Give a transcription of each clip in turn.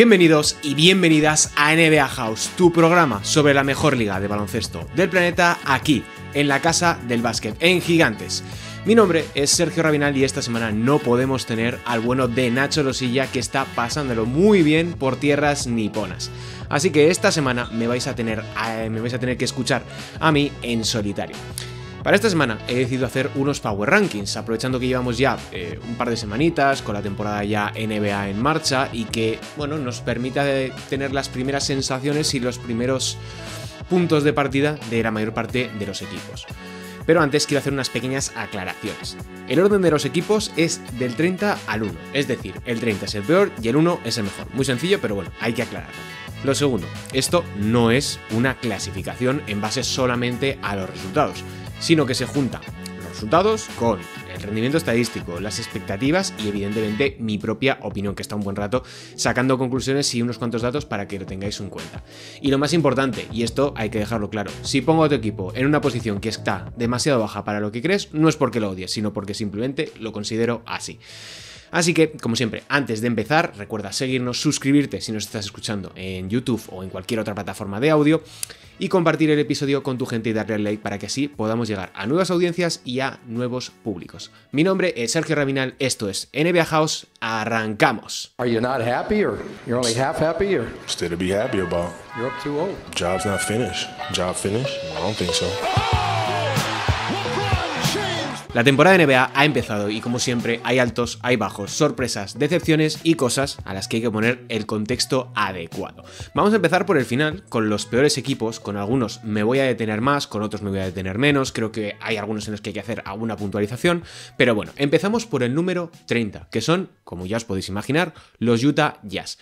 Bienvenidos y bienvenidas a NBA House, tu programa sobre la mejor liga de baloncesto del planeta aquí, en la casa del básquet, en Gigantes. Mi nombre es Sergio Rabinal y esta semana no podemos tener al bueno de Nacho Losilla que está pasándolo muy bien por tierras niponas. Así que esta semana me vais a tener, eh, me vais a tener que escuchar a mí en solitario. Para esta semana he decidido hacer unos Power Rankings, aprovechando que llevamos ya eh, un par de semanitas con la temporada ya NBA en marcha y que, bueno, nos permita eh, tener las primeras sensaciones y los primeros puntos de partida de la mayor parte de los equipos. Pero antes quiero hacer unas pequeñas aclaraciones. El orden de los equipos es del 30 al 1, es decir, el 30 es el peor y el 1 es el mejor. Muy sencillo, pero bueno, hay que aclararlo. Lo segundo, esto no es una clasificación en base solamente a los resultados, sino que se junta los resultados con el rendimiento estadístico, las expectativas y evidentemente mi propia opinión, que está un buen rato sacando conclusiones y unos cuantos datos para que lo tengáis en cuenta. Y lo más importante, y esto hay que dejarlo claro, si pongo a tu equipo en una posición que está demasiado baja para lo que crees, no es porque lo odies, sino porque simplemente lo considero así. Así que, como siempre, antes de empezar, recuerda seguirnos, suscribirte si nos estás escuchando en YouTube o en cualquier otra plataforma de audio y compartir el episodio con tu gente y darle like para que así podamos llegar a nuevas audiencias y a nuevos públicos. Mi nombre es Sergio Rabinal, esto es NBA House, arrancamos. Are you not happy or you're only half happy or still to be happy about? You're up too old. Job's not finished. Job finished? I don't think so. La temporada de NBA ha empezado y como siempre hay altos, hay bajos, sorpresas, decepciones y cosas a las que hay que poner el contexto adecuado. Vamos a empezar por el final, con los peores equipos, con algunos me voy a detener más, con otros me voy a detener menos, creo que hay algunos en los que hay que hacer alguna puntualización, pero bueno, empezamos por el número 30, que son, como ya os podéis imaginar, los Utah Jazz.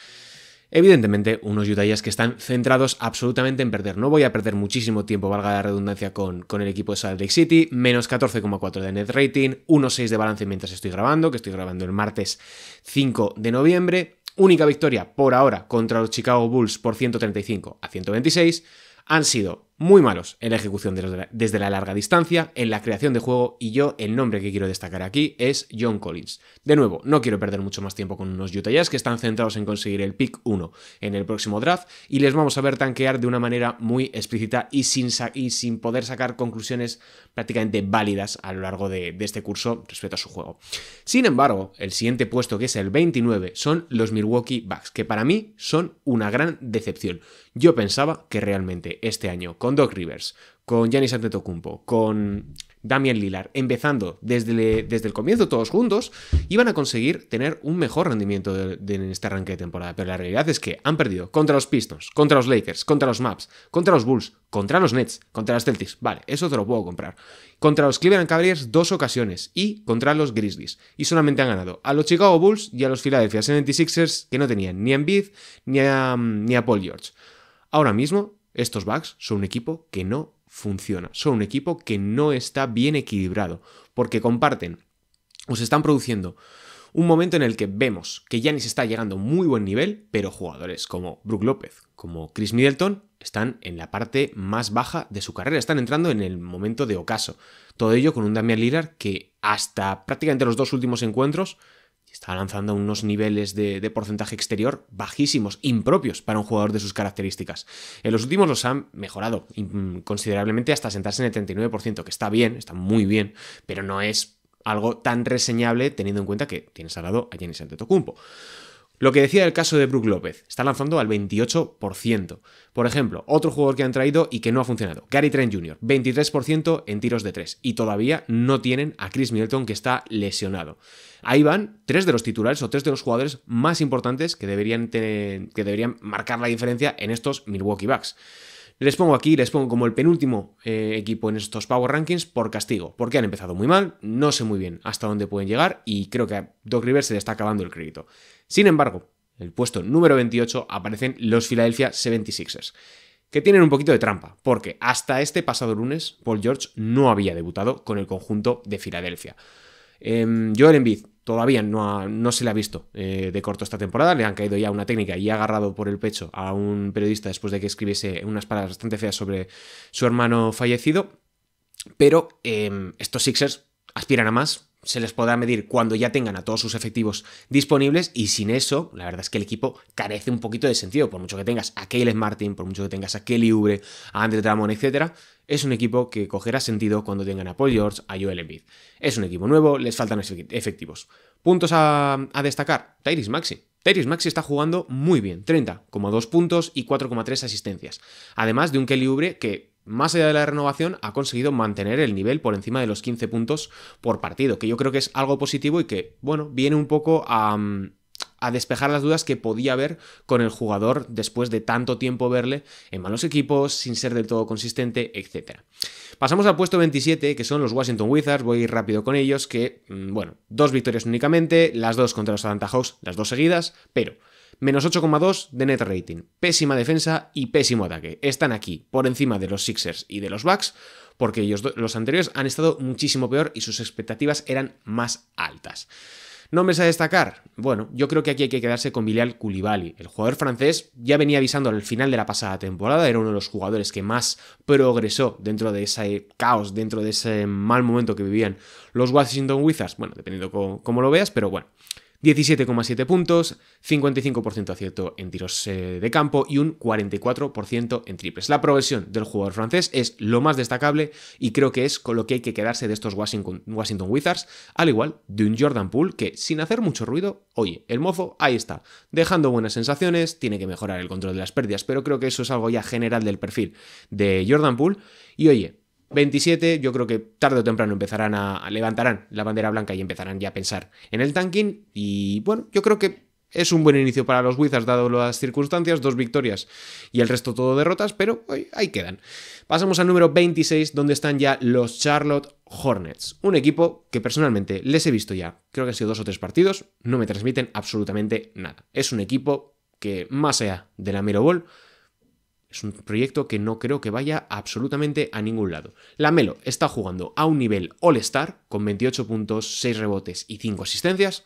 Evidentemente, unos Utah que están centrados absolutamente en perder. No voy a perder muchísimo tiempo, valga la redundancia, con, con el equipo de Salt Lake City. Menos 14,4 de net rating, 1,6 de balance mientras estoy grabando, que estoy grabando el martes 5 de noviembre. Única victoria por ahora contra los Chicago Bulls por 135 a 126 han sido muy malos en la ejecución desde la, larga distancia, en la creación de juego y yo el nombre que quiero destacar aquí es John Collins. De nuevo, no quiero perder mucho más tiempo con unos Utah Jazz que están centrados en conseguir el pick 1 en el próximo draft y les vamos a ver tanquear de una manera muy explícita y sin, sin poder sacar conclusiones prácticamente válidas a lo largo de, este curso respecto a su juego. Sin embargo, el siguiente puesto que es el 29 son los Milwaukee Bucks, que para mí son una gran decepción. Yo pensaba que realmente este año con Doc Rivers, con Giannis Antetokounmpo, con Damian Lillard, empezando desde, desde el comienzo todos juntos, iban a conseguir tener un mejor rendimiento en este arranque de temporada. Pero la realidad es que han perdido contra los Pistons, contra los Lakers, contra los Maps, contra los Bulls, contra los Nets, contra los Celtics. Vale, eso te lo puedo comprar. Contra los Cleveland Cavaliers dos ocasiones y contra los Grizzlies. Y solamente han ganado a los Chicago Bulls y a los Philadelphia 76ers que no tenían ni a Embiid ni ni a Paul George. Ahora mismo estos Bucks son un equipo que no funciona, son un equipo que no está bien equilibrado, porque comparten, o se están produciendo un momento en el que vemos que Giannis está llegando a muy buen nivel, pero jugadores como Brook López, como Chris Middleton, están en la parte más baja de su carrera, están entrando en el momento de ocaso. Todo ello con un Damian Lillard que hasta prácticamente los dos últimos encuentros está lanzando unos niveles de, porcentaje exterior bajísimos, impropios para un jugador de sus características. En los últimos los han mejorado considerablemente hasta sentarse en el 39%, que está bien, está muy bien, pero no es algo tan reseñable teniendo en cuenta que tienes al lado a Jenny Antetokounmpo. Lo que decía el caso de Brook López, está lanzando al 28%. Por ejemplo, otro jugador que han traído y que no ha funcionado, Gary Trent Jr., 23% en tiros de 3 y todavía no tienen a Chris Middleton que está lesionado. Ahí van tres de los titulares o tres de los jugadores más importantes que deberían, que deberían marcar la diferencia en estos Milwaukee Bucks. Les pongo aquí, les pongo como el penúltimo eh, equipo en estos Power Rankings por castigo, porque han empezado muy mal, no sé muy bien hasta dónde pueden llegar y creo que a Doc Rivers se le está acabando el crédito. Sin embargo, en el puesto número 28 aparecen los Philadelphia 76ers, que tienen un poquito de trampa, porque hasta este pasado lunes Paul George no había debutado con el conjunto de Filadelfia. Em, Joel Embiid todavía no, no se le ha visto eh, de corto esta temporada. Le han caído ya una técnica y ha agarrado por el pecho a un periodista después de que escribiese unas palabras bastante feas sobre su hermano fallecido. Pero em, estos Sixers aspiran a más, se les podrá medir cuando ya tengan a todos sus efectivos disponibles y sin eso, la verdad es que el equipo carece un poquito de sentido, por mucho que tengas a Caleb Martin, por mucho que tengas a Kelly Ubre, a Andre Drummond, etc., es un equipo que cogerá sentido cuando tengan a Paul George, a Joel Embiid. Es un equipo nuevo, les faltan efectivos. Puntos a, destacar, Tyrese Maxi. Tyrese Maxi está jugando muy bien, 30,2 puntos y 4,3 asistencias. Además de un Kelly Ubre que más allá de la renovación, ha conseguido mantener el nivel por encima de los 15 puntos por partido, que yo creo que es algo positivo y que, bueno, viene un poco mm, a, despejar las dudas que podía haber con el jugador después de tanto tiempo verle en malos equipos, sin ser del todo consistente, etc. Pasamos al puesto 27, que son los Washington Wizards, voy rápido con ellos, que, mm, bueno, dos victorias únicamente, las dos contra los Atlanta Hawks, las dos seguidas, pero Menos 8,2 de net rating. Pésima defensa y pésimo ataque. Están aquí, por encima de los Sixers y de los Bucks, porque los anteriores han estado muchísimo peor y sus expectativas eran más altas. ¿Nombres a destacar? Bueno, yo creo que aquí hay que quedarse con Bilal Koulibaly. El jugador francés ya venía avisando al final de la pasada temporada, era uno de los jugadores que más progresó dentro de ese caos, dentro de ese mal momento que vivían los Washington Wizards. Bueno, dependiendo cómo lo veas, pero bueno. 17,7 puntos, 55% acierto en tiros eh, de campo y un 44% en triples. La progresión del jugador francés es lo más destacable y creo que es con lo que hay que quedarse de estos Washington, Washington Wizards, al igual de un Jordan Poole que sin hacer mucho ruido, oye, el mozo ahí está, dejando buenas sensaciones, tiene que mejorar el control de las pérdidas, pero creo que eso es algo ya general del perfil de Jordan Poole y oye, 27, yo creo que tarde o temprano empezarán a, levantarán la bandera blanca y empezarán ya a pensar en el tanking. Y bueno, yo creo que es un buen inicio para los Wizards, dado las circunstancias, dos victorias y el resto todo derrotas, pero ahí quedan. Pasamos al número 26, donde están ya los Charlotte Hornets, un equipo que personalmente les he visto ya, creo que ha sido dos o tres partidos, no me transmiten absolutamente nada. Es un equipo que, más allá de la Miro Ball, es un proyecto que no creo que vaya absolutamente a ningún lado. Lamelo está jugando a un nivel all-star con 28 puntos, 6 rebotes y 5 asistencias,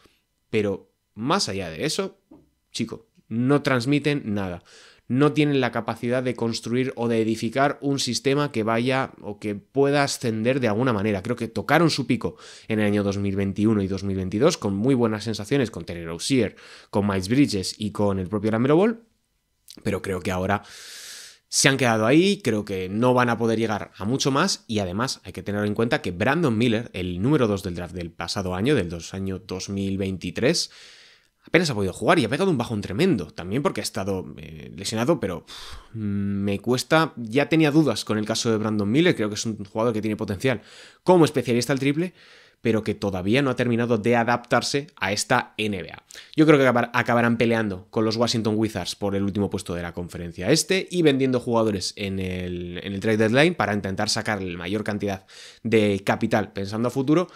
pero más allá de eso, chico, no transmiten nada. No tienen la capacidad de construir o de edificar un sistema que vaya o que pueda ascender de alguna manera. Creo que tocaron su pico en el año 2021 y 2022 con muy buenas sensaciones con Terry Rozier, con Miles Bridges y con el propio Lamelo Ball, pero creo que ahora se han quedado ahí, creo que no van a poder llegar a mucho más y además hay que tener en cuenta que Brandon Miller, el número 2 del draft del pasado año, del dos año 2023, apenas ha podido jugar y ha pegado un bajón tremendo, también porque ha estado eh, lesionado, pero mm, me cuesta, ya tenía dudas con el caso de Brandon Miller, creo que es un jugador que tiene potencial como especialista al triple, pero que todavía no ha terminado de adaptarse a esta NBA. Yo creo que acabarán peleando con los Washington Wizards por el último puesto de la conferencia este y vendiendo jugadores en el, trade deadline para intentar sacar la mayor cantidad de capital pensando a futuro.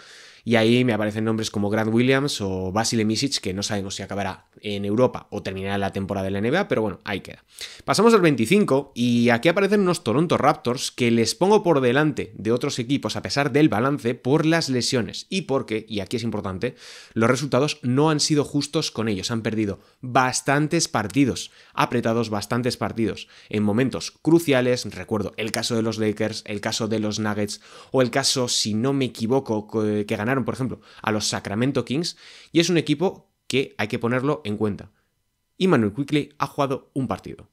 Y ahí me aparecen nombres como Grant Williams o Basile Misic, que no sabemos si acabará en Europa o terminará la temporada de la NBA, pero bueno, ahí queda. Pasamos al 25 y aquí aparecen unos Toronto Raptors que les pongo por delante de otros equipos a pesar del balance por las lesiones y porque, y aquí es importante, los resultados no han sido justos con ellos, han perdido bastantes partidos, apretados bastantes partidos en momentos cruciales, recuerdo el caso de los Lakers, el caso de los Nuggets o el caso, si no me equivoco, que ganaron por ejemplo, a los Sacramento Kings, y es un equipo que hay que ponerlo en cuenta. Y Manuel Quickly ha jugado un partido.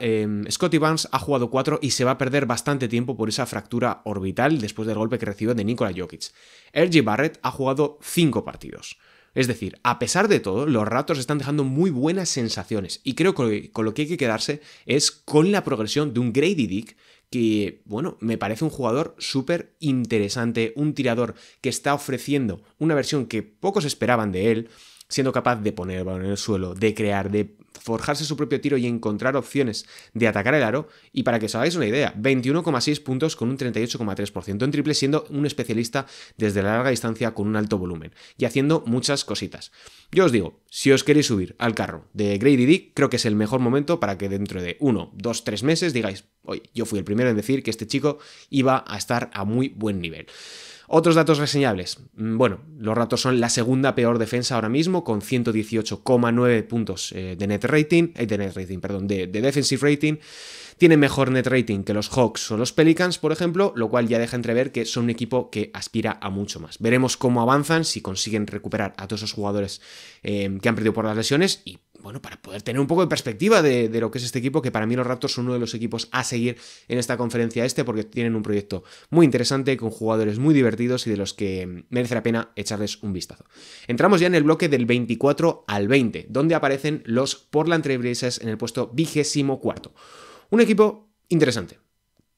Em, Scotty Barnes ha jugado cuatro y se va a perder bastante tiempo por esa fractura orbital después del golpe que recibió de Nikola Jokic. RG Barrett ha jugado cinco partidos. Es decir, a pesar de todo, los Raptors están dejando muy buenas sensaciones y creo que con lo que hay que quedarse es con la progresión de un Grady Dick que, bueno, me parece un jugador súper interesante, un tirador que está ofreciendo una versión que pocos esperaban de él, siendo capaz de poner el balón en el suelo, de crear, de forjarse su propio tiro y encontrar opciones de atacar el aro. Y para que os hagáis una idea, 21,6 puntos con un 38,3% en triple, siendo un especialista desde la larga distancia con un alto volumen y haciendo muchas cositas. Yo os digo, si os queréis subir al carro de Grady Dick, creo que es el mejor momento para que dentro de uno, dos, tres meses digáis, oye, yo fui el primero en decir que este chico iba a estar a muy buen nivel. Otros datos reseñables. Mm, bueno, los Raptors son la segunda peor defensa ahora mismo, con 118,9 puntos eh, de net rating, eh, de net rating, perdón, de, defensive rating. Tienen mejor net rating que los Hawks o los Pelicans, por ejemplo, lo cual ya deja entrever que son un equipo que aspira a mucho más. Veremos cómo avanzan, si consiguen recuperar a todos esos jugadores eh, que han perdido por las lesiones y bueno, para poder tener un poco de perspectiva de, lo que es este equipo, que para mí los Raptors son uno de los equipos a seguir en esta conferencia este, porque tienen un proyecto muy interesante, con jugadores muy divertidos y de los que merece la pena echarles un vistazo. Entramos ya en el bloque del 24 al 20, donde aparecen los Portland Trailblazers en el puesto vigésimo cuarto. Un equipo interesante,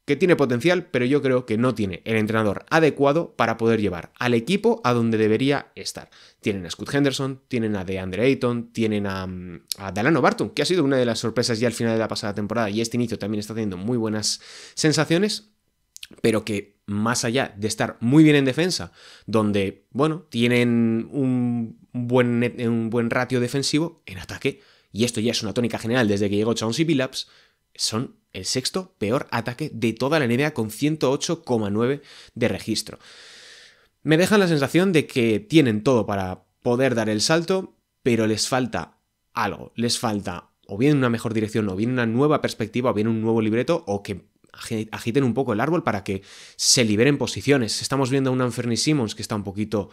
que tiene potencial, pero yo creo que no tiene el entrenador adecuado para poder llevar al equipo a donde debería estar. Tienen a Scott Henderson, tienen a DeAndre Ayton, tienen a, mm, Dalano Barton, que ha sido una de las sorpresas ya al final de la pasada temporada y este inicio también está teniendo muy buenas sensaciones, pero que más allá de estar muy bien en defensa, donde, bueno, tienen un buen, un buen ratio defensivo en ataque, y esto ya es una tónica general desde que llegó Chauncey Billups, son el sexto peor ataque de toda la NBA con 108,9 de registro. Me dejan la sensación de que tienen todo para poder dar el salto, pero les falta algo, les falta o bien una mejor dirección, o bien una nueva perspectiva, o bien un nuevo libreto, o que agiten un poco el árbol para que se liberen posiciones. Estamos viendo a un Anferny Simmons que está un poquito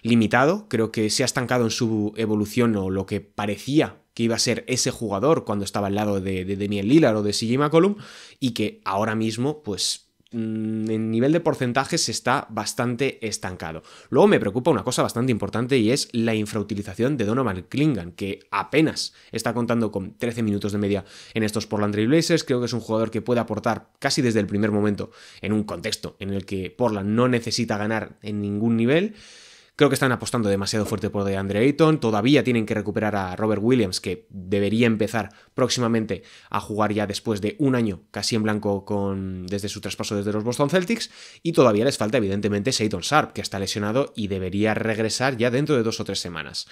limitado, creo que se ha estancado en su evolución o lo que parecía que iba a ser ese jugador cuando estaba al lado de, Daniel Lillard o de CJ McCollum y que ahora mismo pues mm, en nivel de porcentajes está bastante estancado. Luego me preocupa una cosa bastante importante y es la infrautilización de Donovan Klingan, que apenas está contando con 13 minutos de media en estos Portland Blazers. Creo que es un jugador que puede aportar casi desde el primer momento en un contexto en el que Portland no necesita ganar en ningún nivel. Creo que están apostando demasiado fuerte por DeAndre Ayton. Todavía tienen que recuperar a Robert Williams, que debería empezar próximamente a jugar ya después de un año casi en blanco con, desde su traspaso desde los Boston Celtics. Y todavía les falta, evidentemente, Seaton Sharp, que está lesionado y debería regresar ya dentro de dos o tres semanas.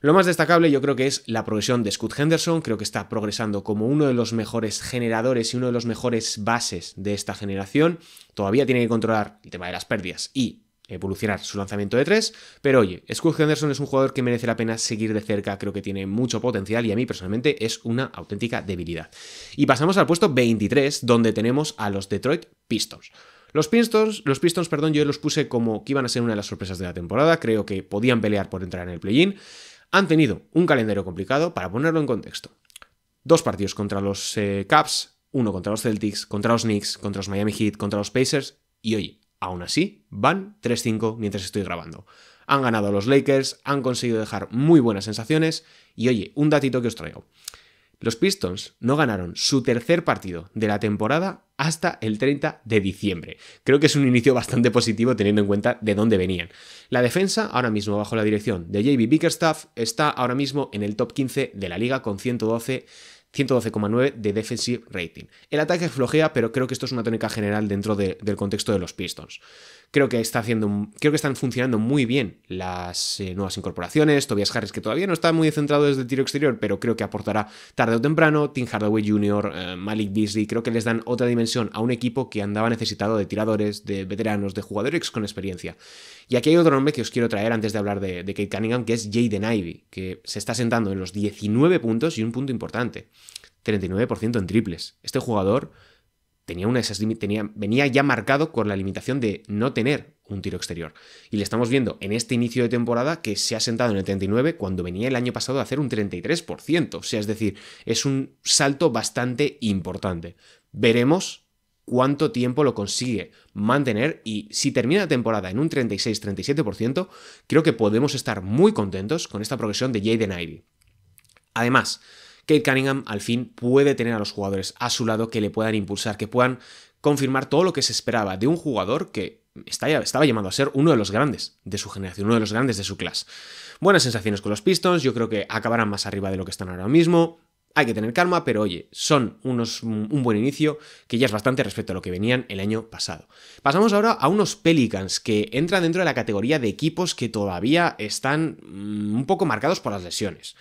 Lo más destacable yo creo que es la progresión de Scott Henderson, creo que está progresando como uno de los mejores generadores y uno de los mejores bases de esta generación. Todavía tiene que controlar el tema de las pérdidas y evolucionar su lanzamiento de 3, pero oye, Scott Henderson es un jugador que merece la pena seguir de cerca, creo que tiene mucho potencial y a mí personalmente es una auténtica debilidad. Y pasamos al puesto 23, donde tenemos a los Detroit Pistons. Los Pistons, los Pistons, perdón, yo los puse como que iban a ser una de las sorpresas de la temporada, creo que podían pelear por entrar en el play-in. Han tenido un calendario complicado, para ponerlo en contexto. Dos partidos contra los Cubs eh, Caps, uno contra los Celtics, contra los Knicks, contra los Miami Heat, contra los Pacers y oye, Aún así, van 3-5 mientras estoy grabando. Han ganado los Lakers, han conseguido dejar muy buenas sensaciones y oye, un datito que os traigo. Los Pistons no ganaron su tercer partido de la temporada hasta el 30 de diciembre. Creo que es un inicio bastante positivo teniendo en cuenta de dónde venían. La defensa, ahora mismo bajo la dirección de JB Bickerstaff, está ahora mismo en el top 15 de la liga con 112 112,9 de defensive rating. El ataque flojea, pero creo que esto es una tónica general dentro del contexto de los Pistons. Creo que, está haciendo, creo que están funcionando muy bien las eh, nuevas incorporaciones. Tobias Harris, que todavía no está muy centrado desde el tiro exterior, pero creo que aportará tarde o temprano. Tim Hardaway Jr., eh, Malik Beasley, creo que les dan otra dimensión a un equipo que andaba necesitado de tiradores, de veteranos, de jugadores con experiencia. Y aquí hay otro nombre que os quiero traer antes de hablar de, de Kate Cunningham, que es Jaden Ivey, que se está sentando en los 19 puntos y un punto importante. 39% en triples. Este jugador tenía una tenía, venía ya marcado con la limitación de no tener un tiro exterior. Y le estamos viendo en este inicio de temporada que se ha sentado en el 39 cuando venía el año pasado a hacer un 33%. O sea, es decir, es un salto bastante importante. Veremos cuánto tiempo lo consigue mantener y si termina la temporada en un 36-37%, creo que podemos estar muy contentos con esta progresión de Jaden Ivy. Además, Kate Cunningham al fin puede tener a los jugadores a su lado que le puedan impulsar, que puedan confirmar todo lo que se esperaba de un jugador que estaba llamado a ser uno de los grandes de su generación, uno de los grandes de su clase. Buenas sensaciones con los Pistons, yo creo que acabarán más arriba de lo que están ahora mismo. Hay que tener calma, pero oye, son unos, un buen inicio que ya es bastante respecto a lo que venían el año pasado. Pasamos ahora a unos Pelicans que entran dentro de la categoría de equipos que todavía están mm, un poco marcados por las lesiones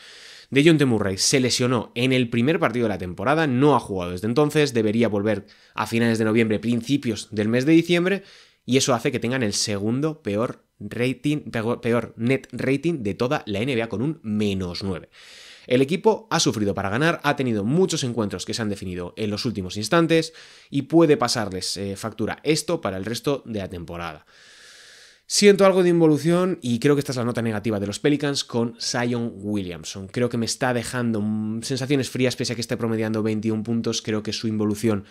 de John Murray se lesionó en el primer partido de la temporada, no ha jugado desde entonces, debería volver a finales de noviembre, principios del mes de diciembre, y eso hace que tengan el segundo peor rating, peor net rating de toda la NBA con un menos 9. El equipo ha sufrido para ganar, ha tenido muchos encuentros que se han definido en los últimos instantes y puede pasarles eh, factura esto para el resto de la temporada. Siento algo de involución y creo que esta es la nota negativa de los Pelicans con Sion Williamson. Creo que me está dejando mm, sensaciones frías pese a que esté promediando 21 puntos. Creo que su involución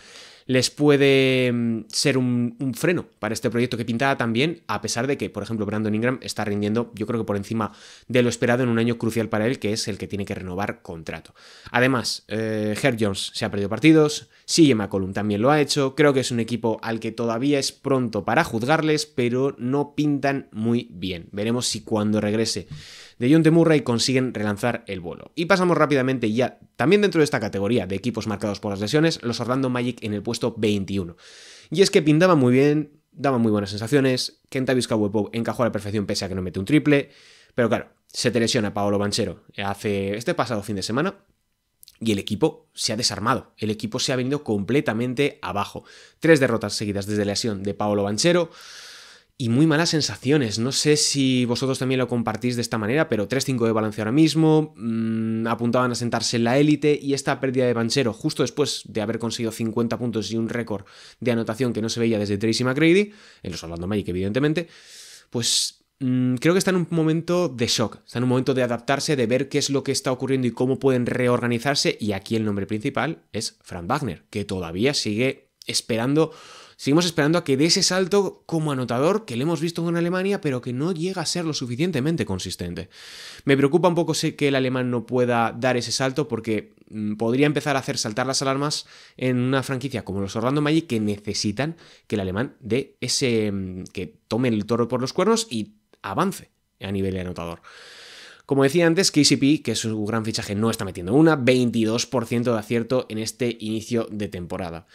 les puede mm, ser un, freno para este proyecto que pintaba también, a pesar de que, por ejemplo, Brandon Ingram está rindiendo, yo creo que por encima de lo esperado en un año crucial para él, que es el que tiene que renovar contrato. Además, eh, Herb Jones se ha perdido partidos, y McCollum también lo ha hecho, creo que es un equipo al que todavía es pronto para juzgarles, pero no pintan muy bien. Veremos si cuando regrese de John Temurra y consiguen relanzar el vuelo. Y pasamos rápidamente ya, también dentro de esta categoría de equipos marcados por las lesiones, los Orlando Magic en el puesto 21. Y es que pintaba muy bien, daba muy buenas sensaciones, Kentavis pope encajó a la perfección pese a que no mete un triple, pero claro, se te lesiona Paolo Banchero hace este pasado fin de semana y el equipo se ha desarmado, el equipo se ha venido completamente abajo. Tres derrotas seguidas desde la lesión de Paolo Banchero y muy malas sensaciones. No sé si vosotros también lo compartís de esta manera, pero 3-5 de balance ahora mismo, mm, apuntaban a sentarse en la élite y esta pérdida de Banchero justo después de haber conseguido 50 puntos y un récord de anotación que no se veía desde Tracy McGrady, en los Orlando Magic evidentemente, pues mm, creo que está en un momento de shock, está en un momento de adaptarse, de ver qué es lo que está ocurriendo y cómo pueden reorganizarse y aquí el nombre principal es Frank Wagner, que todavía sigue esperando Seguimos esperando a que dé ese salto como anotador que le hemos visto con Alemania, pero que no llega a ser lo suficientemente consistente. Me preocupa un poco que el alemán no pueda dar ese salto porque mm, podría empezar a hacer saltar las alarmas en una franquicia como los Orlando Magic que necesitan que el alemán dé ese mm, que tome el toro por los cuernos y avance a nivel de anotador. Como decía antes, KCP, que es su gran fichaje, no está metiendo una, 22% de acierto en este inicio de temporada.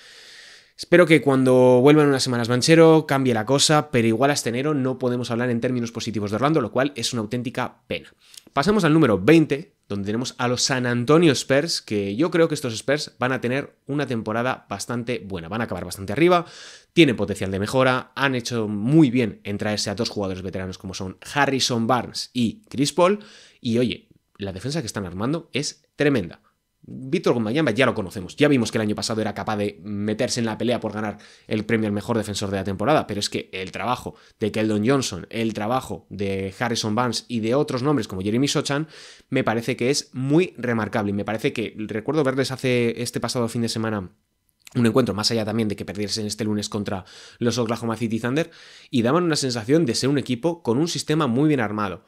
Espero que cuando vuelvan unas semanas Manchero cambie la cosa, pero igual hasta enero no podemos hablar en términos positivos de Orlando, lo cual es una auténtica pena. Pasamos al número 20, donde tenemos a los San Antonio Spurs, que yo creo que estos Spurs van a tener una temporada bastante buena, van a acabar bastante arriba, tienen potencial de mejora, han hecho muy bien en traerse a dos jugadores veteranos como son Harrison Barnes y Chris Paul, y oye, la defensa que están armando es tremenda. Víctor Gumbayamba ya lo conocemos, ya vimos que el año pasado era capaz de meterse en la pelea por ganar el premio al mejor defensor de la temporada, pero es que el trabajo de Keldon Johnson, el trabajo de Harrison Barnes y de otros nombres como Jeremy Sochan, me parece que es muy remarcable y me parece que recuerdo verles hace este pasado fin de semana un encuentro más allá también de que perdiesen este lunes contra los Oklahoma City Thunder y daban una sensación de ser un equipo con un sistema muy bien armado.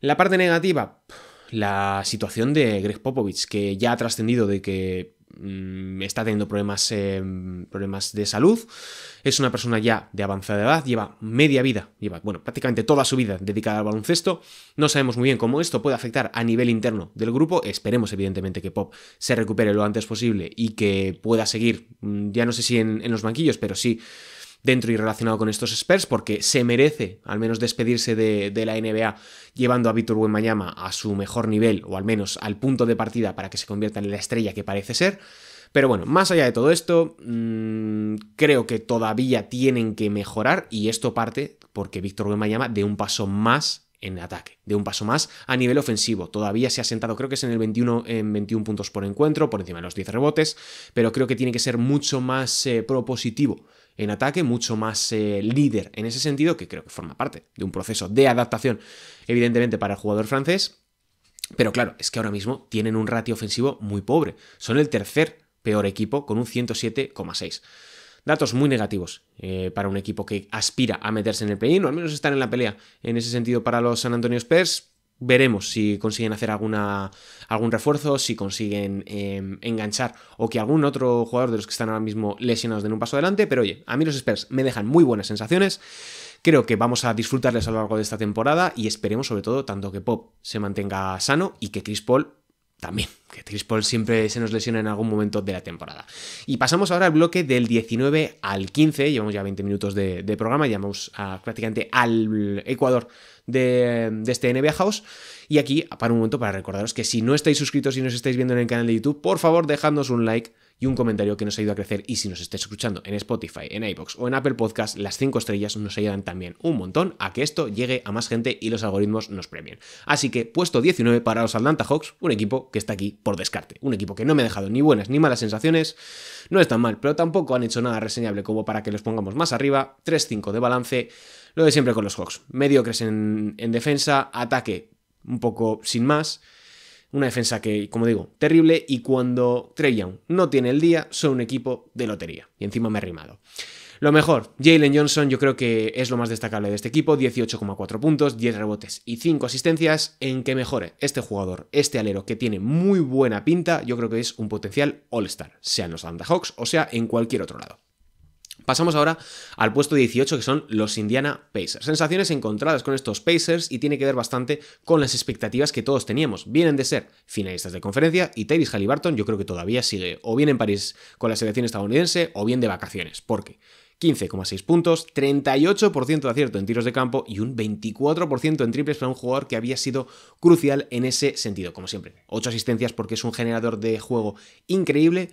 La parte negativa, la situación de Greg Popovich, que ya ha trascendido de que mm, está teniendo problemas, em, problemas de salud. Es una persona ya de avanzada edad, lleva media vida, lleva, bueno, prácticamente toda su vida dedicada al baloncesto. No sabemos muy bien cómo esto puede afectar a nivel interno del grupo. Esperemos, evidentemente, que Pop se recupere lo antes posible y que pueda seguir, mm, ya no sé si en, en los banquillos, pero sí dentro y relacionado con estos Spurs, porque se merece al menos despedirse de, la NBA llevando a Víctor Wembanyama a su mejor nivel, o al menos al punto de partida para que se convierta en la estrella que parece ser. Pero bueno, más allá de todo esto, mm, creo que todavía tienen que mejorar y esto parte porque Víctor Wembanyama de un paso más en ataque, de un paso más a nivel ofensivo. Todavía se ha sentado, creo que es en el 21, en 21 puntos por encuentro, por encima de los 10 rebotes, pero creo que tiene que ser mucho más eh, propositivo en ataque, mucho más eh, líder en ese sentido, que creo que forma parte de un proceso de adaptación, evidentemente, para el jugador francés. Pero claro, es que ahora mismo tienen un ratio ofensivo muy pobre. Son el tercer peor equipo con un 107,6. Datos muy negativos eh, para un equipo que aspira a meterse en el play o al menos estar en la pelea. En ese sentido, para los San Antonio Spurs, veremos si consiguen hacer alguna, algún refuerzo, si consiguen em, enganchar o que algún otro jugador de los que están ahora mismo lesionados den un paso adelante. Pero oye, a mí los Spurs me dejan muy buenas sensaciones. Creo que vamos a disfrutarles a lo largo de esta temporada y esperemos sobre todo tanto que Pop se mantenga sano y que Chris Paul también, que Chris Paul siempre se nos lesiona en algún momento de la temporada. Y pasamos ahora al bloque del 19 al 15, llevamos ya 20 minutos de, programa, llamamos prácticamente al Ecuador de, este NBA House. Y aquí para un momento para recordaros que si no estáis suscritos y nos estáis viendo en el canal de YouTube, por favor dejadnos un like y un comentario que nos ha ayuda a crecer. Y si nos estáis escuchando en Spotify, en iBox o en Apple Podcast, las 5 estrellas nos ayudan también un montón a que esto llegue a más gente y los algoritmos nos premien. Así que puesto 19 para los Atlanta Hawks, un equipo que está aquí por descarte. Un equipo que no me ha dejado ni buenas ni malas sensaciones. No es tan mal, pero tampoco han hecho nada reseñable como para que los pongamos más arriba. 3-5 de balance. Lo de siempre con los Hawks. Mediocres en, defensa, ataque un poco sin más. Una defensa que, como digo, terrible. Y cuando Trey Young no tiene el día, son un equipo de lotería. Y encima me he rimado. Lo mejor, Jalen Johnson yo creo que es lo más destacable de este equipo, 18,4 puntos, 10 rebotes y 5 asistencias, en que mejore este jugador, este alero que tiene muy buena pinta, yo creo que es un potencial all-star, sea en los Atlanta Hawks o sea en cualquier otro lado. Pasamos ahora al puesto 18, que son los Indiana Pacers. Sensaciones encontradas con estos Pacers y tiene que ver bastante con las expectativas que todos teníamos. Vienen de ser finalistas de conferencia y Tavis Halliburton yo creo que todavía sigue o bien en París con la selección estadounidense o bien de vacaciones. ¿Por qué? 15,6 puntos, 38% de acierto en tiros de campo y un 24% en triples para un jugador que había sido crucial en ese sentido, como siempre. 8 asistencias porque es un generador de juego increíble.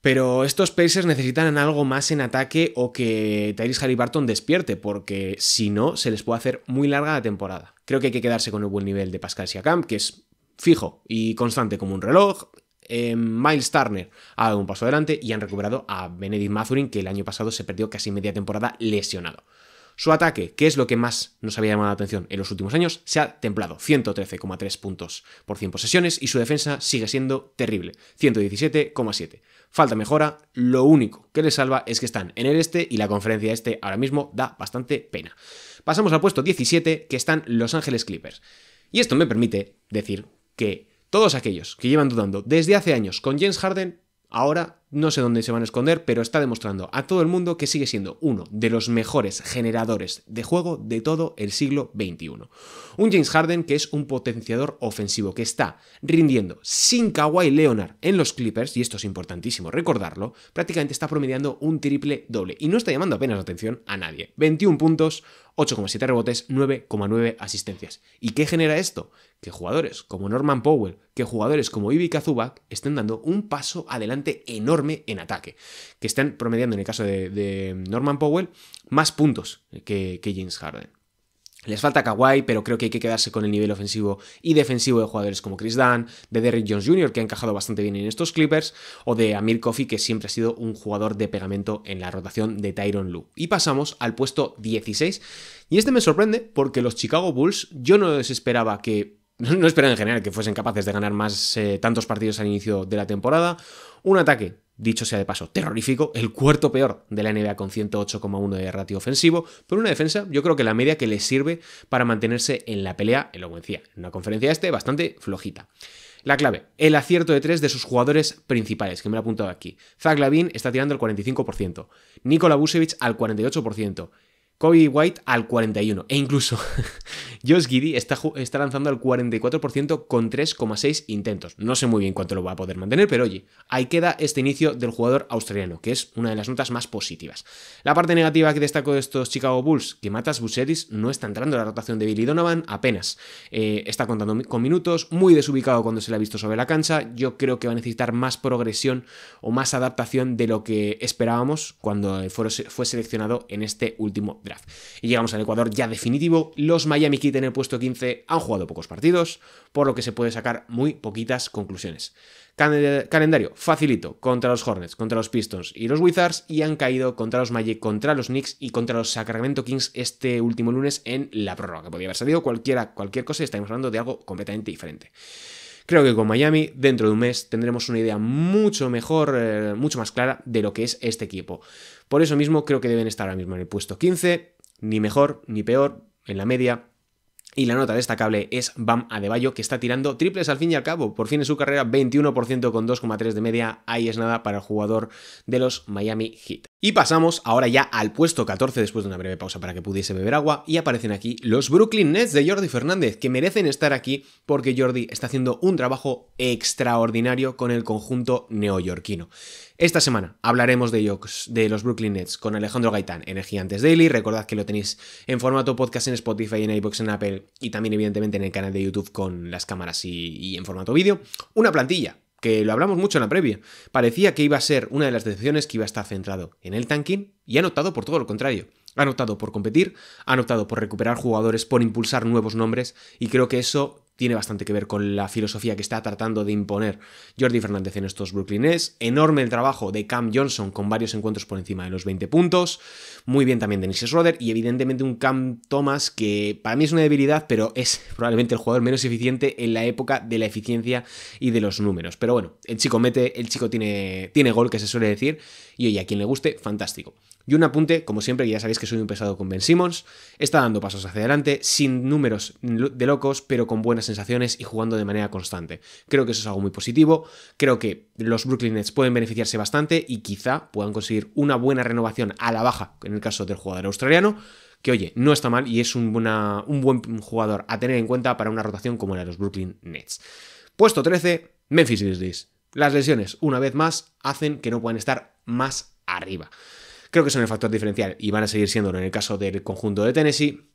Pero estos Pacers necesitan algo más en ataque o que Tyrese Barton despierte, porque si no, se les puede hacer muy larga la temporada. Creo que hay que quedarse con el buen nivel de Pascal Siakam, que es fijo y constante como un reloj. Em, Miles Turner ha dado un paso adelante y han recuperado a Benedict Mazurin, que el año pasado se perdió casi media temporada lesionado. Su ataque, que es lo que más nos había llamado la atención en los últimos años, se ha templado, 113,3 puntos por 100 posesiones, y su defensa sigue siendo terrible, 117,7. Falta mejora, lo único que les salva es que están en el este y la conferencia este ahora mismo da bastante pena. Pasamos al puesto 17, que están Los Ángeles Clippers. Y esto me permite decir que todos aquellos que llevan dudando desde hace años con James Harden, ahora no sé dónde se van a esconder, pero está demostrando a todo el mundo que sigue siendo uno de los mejores generadores de juego de todo el siglo XXI. Un James Harden que es un potenciador ofensivo que está rindiendo sin Kawhi Leonard en los Clippers, y esto es importantísimo recordarlo, prácticamente está promediando un triple doble y no está llamando apenas la atención a nadie. 21 puntos, 8,7 rebotes, 9,9 asistencias. ¿Y qué genera esto? Que jugadores como Norman Powell, que jugadores como Ibi Kazubak estén dando un paso adelante enorme en ataque, que están promediando en el caso de, Norman Powell más puntos que, James Harden. Les falta Kawhi, pero creo que hay que quedarse con el nivel ofensivo y defensivo de jugadores como Chris Dunn, de Derrick Jones Jr., que ha encajado bastante bien en estos Clippers, o de Amir Coffey, que siempre ha sido un jugador de pegamento en la rotación de Tyron Lue. Y pasamos al puesto 16. Y este me sorprende porque los Chicago Bulls, yo no les esperaba que no esperaba en general que fuesen capaces de ganar más eh, tantos partidos al inicio de la temporada. Un ataque, dicho sea de paso, terrorífico, el cuarto peor de la NBA con 108,1 de ratio ofensivo, pero una defensa, yo creo que la media que le sirve para mantenerse en la pelea, en lo en una conferencia este bastante flojita. La clave, el acierto de tres de sus jugadores principales, que me lo he apuntado aquí. Zach Lavin está tirando el 45%, Nikola Vucevic al 48%, Kobe White al 41%. E incluso Josh Giddy está, lanzando al 44% con 3,6 intentos. No sé muy bien cuánto lo va a poder mantener, pero oye, ahí queda este inicio del jugador australiano, que es una de las notas más positivas. La parte negativa que destaco de estos Chicago Bulls, que Matas Buseris no está entrando en la rotación de Billy Donovan apenas. Eh, está contando con minutos, muy desubicado cuando se le ha visto sobre la cancha. Yo creo que va a necesitar más progresión o más adaptación de lo que esperábamos cuando fue, fue seleccionado en este último y llegamos al Ecuador ya definitivo. Los Miami Heat en el puesto 15 han jugado pocos partidos, por lo que se puede sacar muy poquitas conclusiones. Calendario facilito contra los Hornets, contra los Pistons y los Wizards y han caído contra los Magic, contra los Knicks y contra los Sacramento Kings este último lunes en la prórroga, que podía haber salido cualquiera, cualquier cosa y estamos hablando de algo completamente diferente. Creo que con Miami, dentro de un mes, tendremos una idea mucho mejor, eh, mucho más clara de lo que es este equipo. Por eso mismo, creo que deben estar ahora mismo en el puesto 15, ni mejor ni peor, en la media. Y la nota destacable es Bam Adebayo, que está tirando triples al fin y al cabo. Por fin en su carrera, 21% con 2,3 de media. Ahí es nada para el jugador de los Miami Heat. Y pasamos ahora ya al puesto 14 después de una breve pausa para que pudiese beber agua y aparecen aquí los Brooklyn Nets de Jordi Fernández que merecen estar aquí porque Jordi está haciendo un trabajo extraordinario con el conjunto neoyorquino. Esta semana hablaremos de, de los Brooklyn Nets con Alejandro Gaitán en el Gigantes Daily. Recordad que lo tenéis en formato podcast en Spotify, en iBooks en Apple y también, evidentemente, en el canal de YouTube con las cámaras y en formato vídeo. Una plantilla que lo hablamos mucho en la previa. Parecía que iba a ser una de las decisiones que iba a estar centrado en el tanking y ha optado por todo lo contrario. Ha optado por competir, ha optado por recuperar jugadores, por impulsar nuevos nombres y creo que eso tiene bastante que ver con la filosofía que está tratando de imponer Jordi Fernández en estos Brooklyn Enorme el trabajo de Cam Johnson con varios encuentros por encima de los 20 puntos. Muy bien también Dennis Schroeder y evidentemente un Cam Thomas que para mí es una debilidad, pero es probablemente el jugador menos eficiente en la época de la eficiencia y de los números. Pero bueno, el chico mete, el chico tiene, tiene gol, que se suele decir, y oye, a quien le guste, fantástico. Y un apunte, como siempre, ya sabéis que soy un pesado con Ben Simmons, está dando pasos hacia adelante, sin números de locos, pero con buenas sensaciones y jugando de manera constante. Creo que eso es algo muy positivo, creo que los Brooklyn Nets pueden beneficiarse bastante y quizá puedan conseguir una buena renovación a la baja, en el caso del jugador australiano, que oye, no está mal y es un, buen jugador a tener en cuenta para una rotación como la de los Brooklyn Nets. Puesto 13, Memphis Grizzlies. Las lesiones, una vez más, hacen que no puedan estar más arriba creo que son el factor diferencial y van a seguir siéndolo en el caso del conjunto de Tennessee.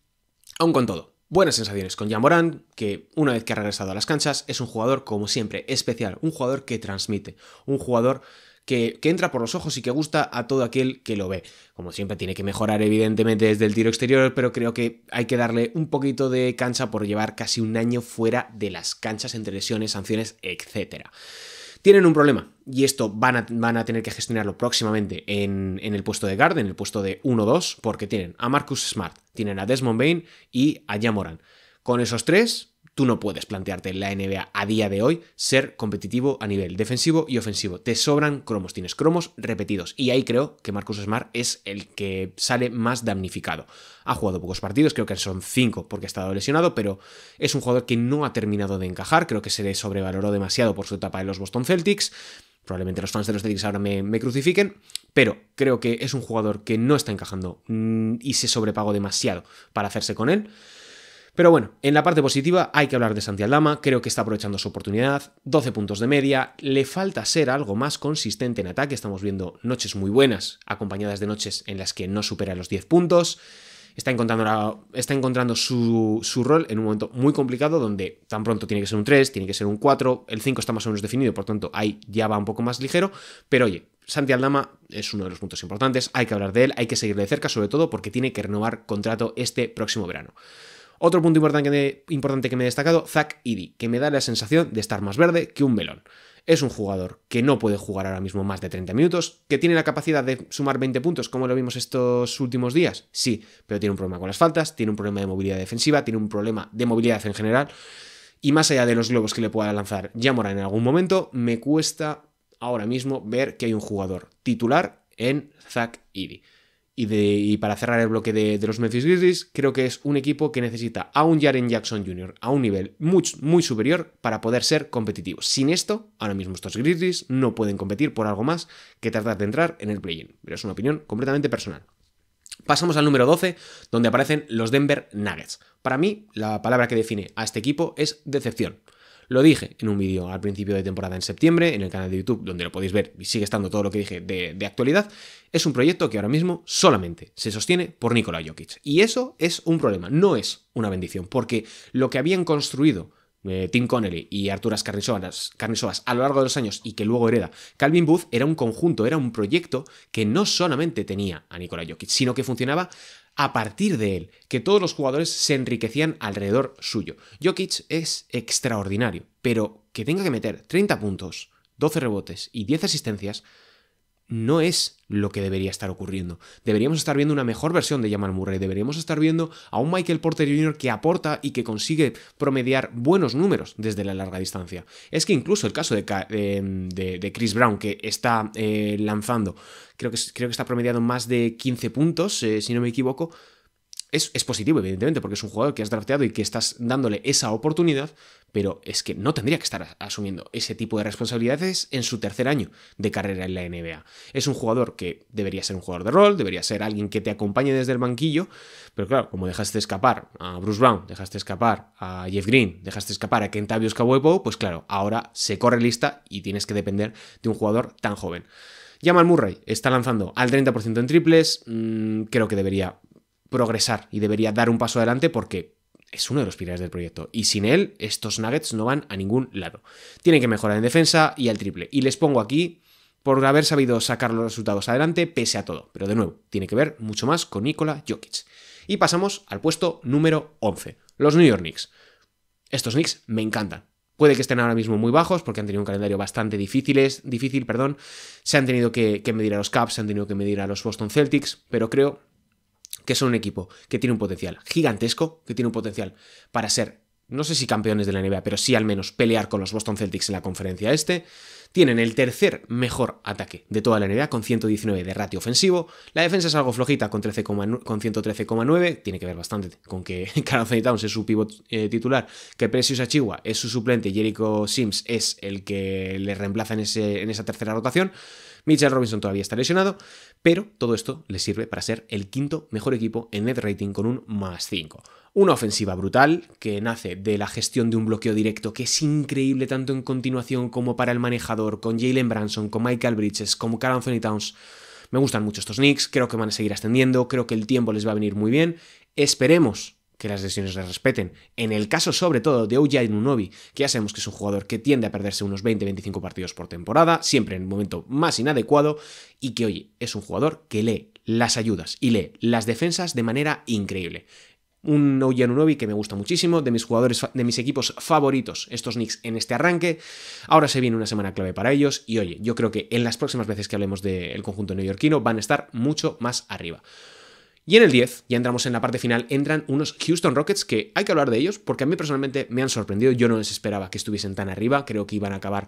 Aún con todo, buenas sensaciones con Jan que una vez que ha regresado a las canchas es un jugador, como siempre, especial, un jugador que transmite, un jugador que, que, entra por los ojos y que gusta a todo aquel que lo ve. Como siempre, tiene que mejorar, evidentemente, desde el tiro exterior, pero creo que hay que darle un poquito de cancha por llevar casi un año fuera de las canchas entre lesiones, sanciones, etcétera tienen un problema. Y esto van a, tener que gestionarlo próximamente en, el puesto de guard, en el puesto de 1-2, porque tienen a Marcus Smart, tienen a Desmond Bain y a Jamoran. Con esos tres Tú no puedes plantearte en la NBA a día de hoy ser competitivo a nivel defensivo y ofensivo. Te sobran cromos, tienes cromos repetidos. Y ahí creo que Marcus Smart es el que sale más damnificado. Ha jugado pocos partidos, creo que son cinco porque ha estado lesionado, pero es un jugador que no ha terminado de encajar. Creo que se le sobrevaloró demasiado por su etapa en los Boston Celtics. Probablemente los fans de los Celtics ahora me, me crucifiquen, pero creo que es un jugador que no está encajando mm, y se sobrepagó demasiado para hacerse con él. Pero bueno, en la parte positiva hay que hablar de Santi Aldama, creo que está aprovechando su oportunidad, 12 puntos de media, le falta ser algo más consistente en ataque, estamos viendo noches muy buenas, acompañadas de noches en las que no supera los 10 puntos. Está encontrando, su, rol en un momento muy complicado donde tan pronto tiene que ser un 3, tiene que ser un 4, el 5 está más o menos definido, por tanto ahí ya va un poco más ligero, pero oye, Santi Aldama es uno de los puntos importantes, hay que hablar de él, hay que seguirle de cerca, sobre todo porque tiene que renovar contrato este próximo verano. Otro punto importante que, me, he destacado, Zach Eady, que me da la sensación de estar más verde que un melón. Es un jugador que no puede jugar ahora mismo más de 30 minutos, que tiene la capacidad de sumar 20 puntos, como lo vimos estos últimos días, sí, pero tiene un problema con las faltas, tiene un problema de movilidad defensiva, tiene un problema de movilidad en general, y más allá de los globos que le pueda lanzar Yamora en algún momento, me cuesta ahora mismo ver que hay un jugador titular en Zach Eady. Y, para cerrar el bloque de, los Memphis Grizzlies, creo que es un equipo que necesita a un Jaren Jackson Jr. a un nivel muy, muy superior para poder ser competitivo. Sin esto, ahora mismo estos Grizzlies no pueden competir por algo más que tratar de entrar en el play-in. Pero es una opinión completamente personal. Pasamos al número 12, donde aparecen los Denver Nuggets. Para mí, la palabra que define a este equipo es decepción. Lo dije en un vídeo al principio de temporada en septiembre, en el canal de YouTube, donde lo podéis ver y sigue estando todo lo que dije de, actualidad. Es un proyecto que ahora mismo solamente se sostiene por Nikola Jokic. Y eso es un problema, no es una bendición, porque lo que habían construido eh, Tim Connelly y Arturas Carnisovas, a lo largo de los años y que luego hereda Calvin Booth era un conjunto, era un proyecto que no solamente tenía a Nikola Jokic, sino que funcionaba a partir de él, que todos los jugadores se enriquecían alrededor suyo. Jokic es extraordinario, pero que tenga que meter 30 puntos, 12 rebotes y 10 asistencias no es lo que debería estar ocurriendo. Deberíamos estar viendo una mejor versión de Jamal Murray, deberíamos estar viendo a un Michael Porter Jr. que aporta y que consigue promediar buenos números desde la larga distancia. Es que incluso el caso de, Chris Brown, que está eh, lanzando, creo que, creo que está promediando más de 15 puntos, eh, si no me equivoco, es, positivo, evidentemente, porque es un jugador que has drafteado y que estás dándole esa oportunidad, pero es que no tendría que estar asumiendo ese tipo de responsabilidades en su tercer año de carrera en la NBA. Es un jugador que debería ser un jugador de rol, debería ser alguien que te acompañe desde el banquillo, pero claro, como dejaste escapar a Bruce Brown, dejaste escapar a Jeff Green, dejaste escapar a Kentavious Caldwell-Pope pues claro, ahora se corre lista y tienes que depender de un jugador tan joven. Jamal Murray está lanzando al 30% en triples, mm, creo que debería progresar y debería dar un paso adelante porque es uno de los pilares del proyecto. Y sin él, estos Nuggets no van a ningún lado. Tienen que mejorar en defensa y al triple. Y les pongo aquí por haber sabido sacar los resultados adelante pese a todo. Pero de nuevo, tiene que ver mucho más con Nikola Jokic. Y pasamos al puesto número 11, los New York Knicks. Estos Knicks me encantan. Puede que estén ahora mismo muy bajos porque han tenido un calendario bastante difícil. Perdón. Se han tenido que, medir a los Caps, se han tenido que medir a los Boston Celtics, pero creo que son un equipo que tiene un potencial gigantesco, que tiene un potencial para ser, no sé si campeones de la NBA, pero sí al menos pelear con los Boston Celtics en la conferencia este. Tienen el tercer mejor ataque de toda la NBA con 119 de ratio ofensivo. La defensa es algo flojita con, con 113,9. Tiene que ver bastante con que Carl Towns es su pivot eh, titular, que Precious Achigua es su suplente Jericho Sims es el que le reemplaza ese, en esa tercera rotación. Mitchell Robinson todavía está lesionado, pero todo esto le sirve para ser el quinto mejor equipo en net rating con un más 5. Una ofensiva brutal que nace de la gestión de un bloqueo directo que es increíble tanto en continuación como para el manejador, con Jalen Branson, con Michael Bridges, con Carl Anthony Towns. Me gustan mucho estos Knicks, creo que van a seguir ascendiendo, creo que el tiempo les va a venir muy bien. Esperemos que las lesiones las respeten. En el caso sobre todo de Ouya que ya sabemos que es un jugador que tiende a perderse unos 20-25 partidos por temporada, siempre en el momento más inadecuado, y que, oye, es un jugador que lee las ayudas y lee las defensas de manera increíble. Un Ouya Nunobi que me gusta muchísimo, de mis jugadores, de mis equipos favoritos, estos Knicks en este arranque. Ahora se viene una semana clave para ellos y oye, yo creo que en las próximas veces que hablemos del conjunto neoyorquino van a estar mucho más arriba. Y en el 10, ya entramos en la parte final, entran unos Houston Rockets que hay que hablar de ellos porque a mí personalmente me han sorprendido. Yo no les esperaba que estuviesen tan arriba, creo que iban a acabar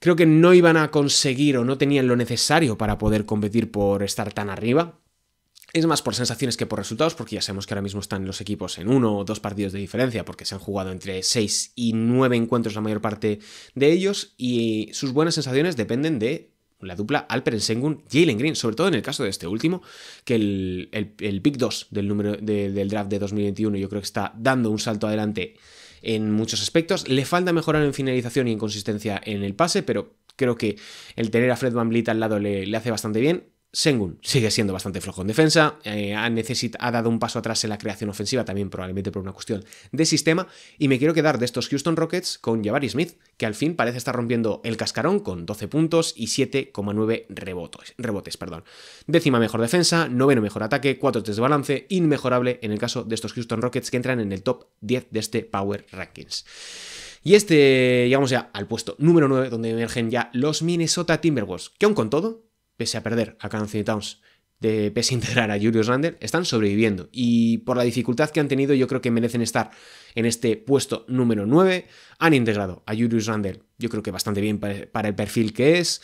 creo que no iban a conseguir o no tenían lo necesario para poder competir por estar tan arriba. Es más por sensaciones que por resultados, porque ya sabemos que ahora mismo están los equipos en uno o dos partidos de diferencia, porque se han jugado entre seis y nueve encuentros la mayor parte de ellos, y sus buenas sensaciones dependen de la dupla Alperen Sengun, Jalen Green, sobre todo en el caso de este último, que el, el, pick 2 del, número, del draft de 2021 yo creo que está dando un salto adelante en muchos aspectos. Le falta mejorar en finalización y en consistencia en el pase, pero creo que el tener a Fred Van al lado le, le hace bastante bien. Sengun sigue siendo bastante flojo en defensa, eh, ha, ha, dado un paso atrás en la creación ofensiva, también probablemente por una cuestión de sistema, y me quiero quedar de estos Houston Rockets con Jabari Smith, que al fin parece estar rompiendo el cascarón con 12 puntos y 7,9 rebotes, rebotes perdón. décima mejor defensa, noveno mejor ataque, 4 test de balance, inmejorable en el caso de estos Houston Rockets que entran en el top 10 de este Power Rankings. Y este, llegamos ya al puesto número 9, donde emergen ya los Minnesota Timberwolves, que aún con todo pese a perder a City Towns, de pese a integrar a Julius Randle, están sobreviviendo. Y por la dificultad que han tenido, yo creo que merecen estar en este puesto número 9. Han integrado a Julius Randle, yo creo que bastante bien para el perfil que es.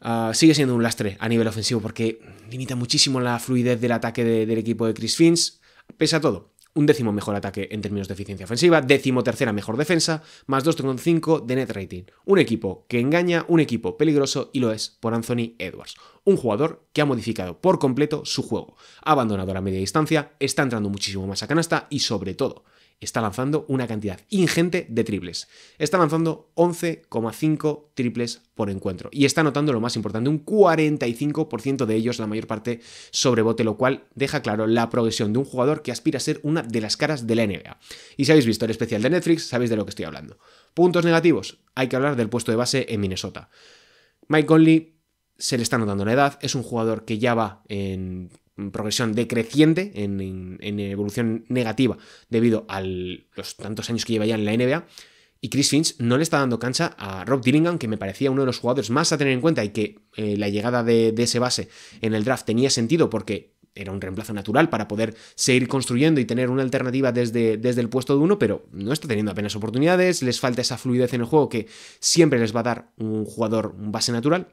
Ah, sigue siendo un lastre a nivel ofensivo porque limita muchísimo la fluidez del ataque del equipo de Chris Finch. Pese a todo, un décimo mejor ataque en términos de eficiencia ofensiva, décimo tercera mejor defensa, más 2.5 de net rating. Un equipo que engaña, un equipo peligroso y lo es por Anthony Edwards. Un jugador que ha modificado por completo su juego. Ha abandonado la media distancia, está entrando muchísimo más a canasta y sobre todo está lanzando una cantidad ingente de triples. Está lanzando 11,5 triples por encuentro y está anotando lo más importante, un 45% de ellos, la mayor parte sobre bote, lo cual deja claro la progresión de un jugador que aspira a ser una de las caras de la NBA. Y si habéis visto el especial de Netflix, sabéis de lo que estoy hablando. Puntos negativos, hay que hablar del puesto de base en Minnesota. Mike Conley se le está notando la edad, es un jugador que ya va en Mm, progresión decreciente, en, evolución negativa, debido a los tantos años que lleva ya en la NBA. Y Chris Finch no le está dando cancha a Rob Dillingham, que me parecía uno de los jugadores más a tener en cuenta y que eh, la llegada de, ese base en el draft tenía sentido porque era un reemplazo natural para poder seguir construyendo y tener una alternativa desde, desde el puesto de uno, pero no está teniendo apenas oportunidades, les falta esa fluidez en el juego que siempre les va a dar un jugador, un base natural.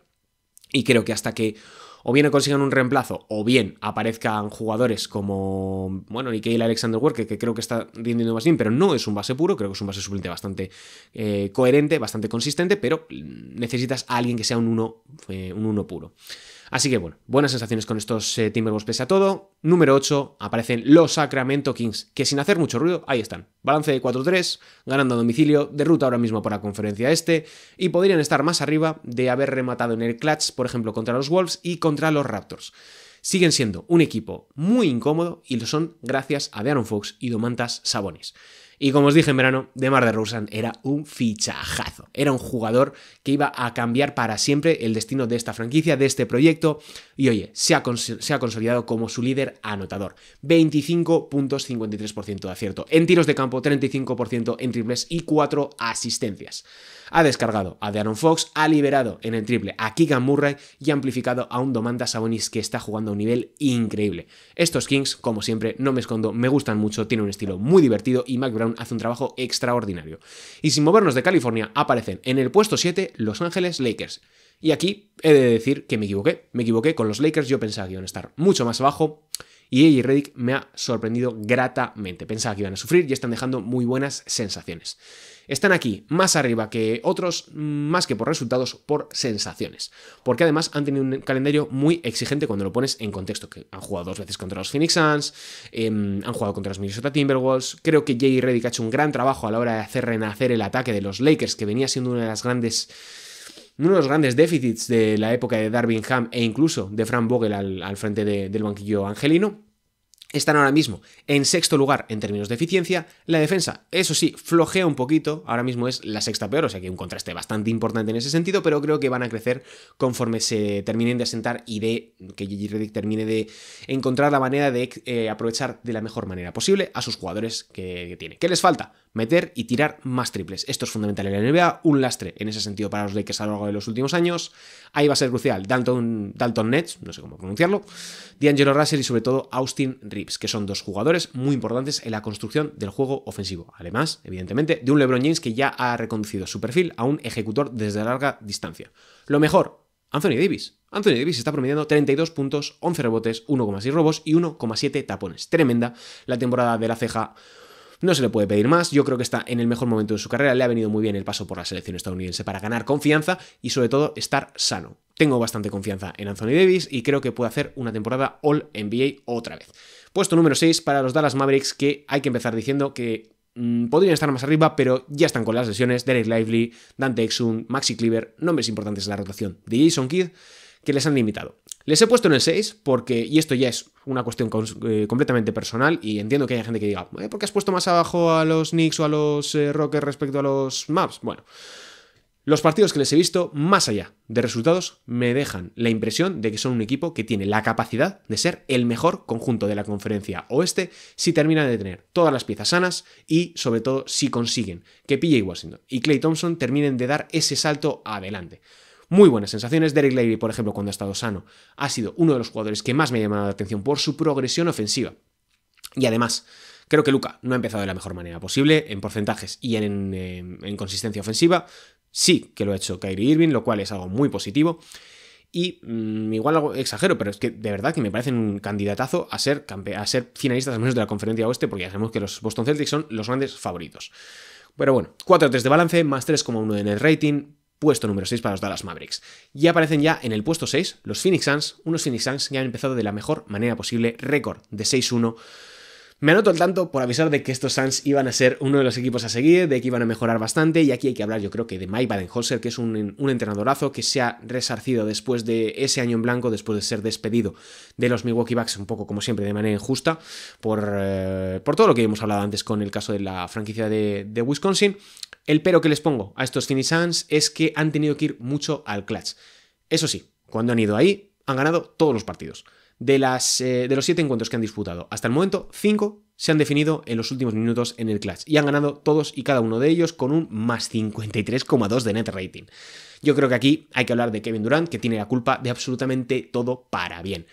Y creo que hasta que o bien consigan un reemplazo, o bien aparezcan jugadores como, bueno, y Alexander Walker, que creo que está rindiendo más bien, pero no es un base puro, creo que es un base suplente bastante eh, coherente, bastante consistente, pero necesitas a alguien que sea un uno eh, un uno puro. Así que bueno, buenas sensaciones con estos eh, Timberwolves pese a todo. Número 8 aparecen los Sacramento Kings, que sin hacer mucho ruido, ahí están. Balance de 4-3, ganando a domicilio, derrota ahora mismo por la conferencia este, y podrían estar más arriba de haber rematado en el clutch, por ejemplo, contra los Wolves y contra los Raptors. Siguen siendo un equipo muy incómodo y lo son gracias a De'Aaron Fox y Domantas Sabonis. Y como os dije en verano, DeMar DeRozan era un fichajazo. Era un jugador que iba a cambiar para siempre el destino de esta franquicia, de este proyecto. Y oye, se ha, consolidado como su líder anotador. 25.53% de acierto. En tiros de campo, 35% en triples y 4 asistencias. Ha descargado a Dearon Fox, ha liberado en el triple a Keegan Murray y ha amplificado a un Domanda Sabonis que está jugando a un nivel increíble. Estos Kings, como siempre, no me escondo, me gustan mucho, tienen un estilo muy divertido y Mac Brown hace un trabajo extraordinario. Y sin movernos de California, aparecen en el puesto 7 Los Ángeles Lakers. Y aquí he de decir que me equivoqué. Me equivoqué con los Lakers. Yo pensaba que iban a estar mucho más abajo. Y AJ Reddick me ha sorprendido gratamente. Pensaba que iban a sufrir y están dejando muy buenas sensaciones están aquí, más arriba que otros, más que por resultados, por sensaciones. Porque además han tenido un calendario muy exigente cuando lo pones en contexto, que han jugado dos veces contra los Phoenix Suns, em, han jugado contra los Minnesota Timberwolves, creo que Jay Reddick ha hecho un gran trabajo a la hora de hacer renacer el ataque de los Lakers, que venía siendo uno de las grandes uno de los grandes déficits de la época de Ham e incluso de Frank Vogel al, frente del banquillo angelino. Están ahora mismo en sexto lugar en términos de eficiencia. La defensa, eso sí, flojea un poquito. Ahora mismo es la sexta peor, o sea que un contraste bastante importante en ese sentido, pero creo que van a crecer conforme se terminen de asentar y de que Gigi Reddick termine de encontrar la manera de eh, aprovechar de la mejor manera posible a sus jugadores que, que tiene. ¿Qué les falta? meter y tirar más triples. Esto es fundamental en la NBA, un lastre en ese sentido para los Lakers a lo largo de los últimos años. Ahí va a ser crucial Dalton, Dalton Nets, no sé cómo pronunciarlo, D'Angelo Russell y sobre todo Austin Reeves, que son dos jugadores muy importantes en la construcción del juego ofensivo. Además, evidentemente, de un LeBron James que ya ha reconducido su perfil a un ejecutor desde larga distancia. Lo mejor, Anthony Davis. Anthony Davis está promediando 32 puntos, 11 rebotes, 1,6 robos y 1,7 tapones. Tremenda la temporada de la ceja no se le puede pedir más, yo creo que está en el mejor momento de su carrera, le ha venido muy bien el paso por la selección estadounidense para ganar confianza y sobre todo estar sano. Tengo bastante confianza en Anthony Davis y creo que puede hacer una temporada All NBA otra vez. Puesto número 6 para los Dallas Mavericks que hay que empezar diciendo que mm, podrían estar más arriba, pero ya están con las lesiones. Derek Lively, Dante Exum, Maxi Cleaver, nombres importantes en la rotación de Jason Kidd, que les han limitado. Les he puesto en el 6 porque, y esto ya es una cuestión eh, completamente personal, y entiendo que haya gente que diga, eh, ¿por qué has puesto más abajo a los Knicks o a los eh, Rockers respecto a los Maps? Bueno, los partidos que les he visto, más allá de resultados, me dejan la impresión de que son un equipo que tiene la capacidad de ser el mejor conjunto de la conferencia oeste si terminan de tener todas las piezas sanas y, sobre todo, si consiguen que PJ Washington y Clay Thompson terminen de dar ese salto adelante muy buenas sensaciones. Derek Levy, por ejemplo, cuando ha estado sano, ha sido uno de los jugadores que más me ha llamado la atención por su progresión ofensiva. Y además, creo que Luca no ha empezado de la mejor manera posible en porcentajes y eh, en, consistencia ofensiva. Sí que lo ha hecho Kyrie Irving, lo cual es algo muy positivo. Y mm, igual algo exagero, pero es que de verdad que me parecen un candidatazo a ser, a ser finalistas al menos de la conferencia oeste, porque ya sabemos que los Boston Celtics son los grandes favoritos. Pero bueno, 4-3 de balance, más 3,1 en el rating, puesto número 6 para los Dallas Mavericks. Y aparecen ya en el puesto 6 los Phoenix Suns, unos Phoenix Suns que han empezado de la mejor manera posible, récord de 6-1 me anoto al tanto por avisar de que estos Suns iban a ser uno de los equipos a seguir, de que iban a mejorar bastante, y aquí hay que hablar yo creo que de Mike baden que es un, entrenadorazo que se ha resarcido después de ese año en blanco, después de ser despedido de los Milwaukee Bucks, un poco como siempre de manera injusta, por, eh, todo lo que hemos hablado antes con el caso de la franquicia de, Wisconsin. El pero que les pongo a estos Phoenix Suns es que han tenido que ir mucho al clutch. Eso sí, cuando han ido ahí, han ganado todos los partidos de, las, eh, de los siete encuentros que han disputado hasta el momento, cinco se han definido en los últimos minutos en el Clash y han ganado todos y cada uno de ellos con un más 53,2 de net rating. Yo creo que aquí hay que hablar de Kevin Durant, que tiene la culpa de absolutamente todo para bien.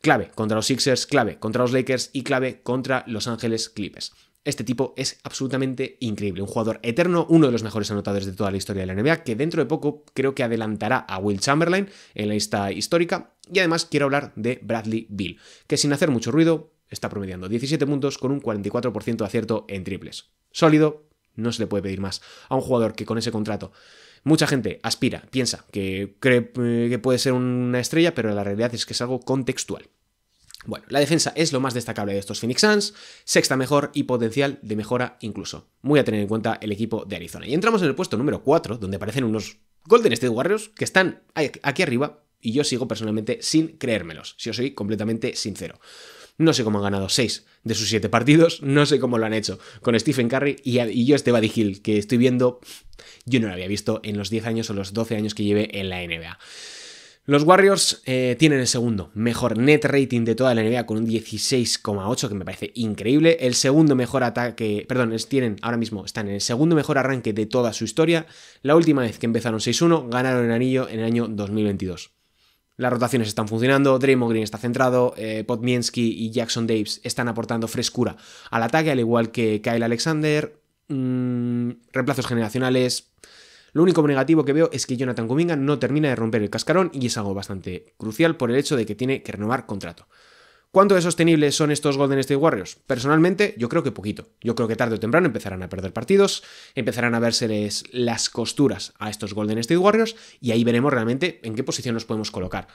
Clave contra los Sixers, clave contra los Lakers y clave contra los Ángeles Clippers. Este tipo es absolutamente increíble, un jugador eterno, uno de los mejores anotadores de toda la historia de la NBA, que dentro de poco creo que adelantará a Will Chamberlain en la lista histórica. Y además quiero hablar de Bradley Bill, que sin hacer mucho ruido está promediando 17 puntos con un 44% de acierto en triples. Sólido, no se le puede pedir más a un jugador que con ese contrato Mucha gente aspira, piensa que cree eh, que puede ser una estrella, pero la realidad es que es algo contextual. Bueno, la defensa es lo más destacable de estos Phoenix Suns, sexta mejor y potencial de mejora incluso. Muy a tener en cuenta el equipo de Arizona. Y entramos en el puesto número 4, donde aparecen unos Golden State Warriors que están aquí arriba y yo sigo personalmente sin creérmelos, si os soy completamente sincero. No sé cómo han ganado 6 de sus 7 partidos, no sé cómo lo han hecho con Stephen Curry y, yo este Buddy que estoy viendo, yo no lo había visto en los 10 años o los 12 años que lleve en la NBA. Los Warriors eh, tienen el segundo mejor net rating de toda la NBA con un 16,8, que me parece increíble. El segundo mejor ataque, perdón, tienen ahora mismo, están en el segundo mejor arranque de toda su historia. La última vez que empezaron 6-1, ganaron el anillo en el año 2022. Las rotaciones están funcionando, Draymond Green está centrado, eh, y Jackson Davis están aportando frescura al ataque, al igual que Kyle Alexander. Mm, reemplazos generacionales. Lo único negativo que veo es que Jonathan Kuminga no termina de romper el cascarón y es algo bastante crucial por el hecho de que tiene que renovar contrato. ¿Cuánto de sostenibles son estos Golden State Warriors? Personalmente, yo creo que poquito. Yo creo que tarde o temprano empezarán a perder partidos, empezarán a verseles las costuras a estos Golden State Warriors y ahí veremos realmente en qué posición nos podemos colocar.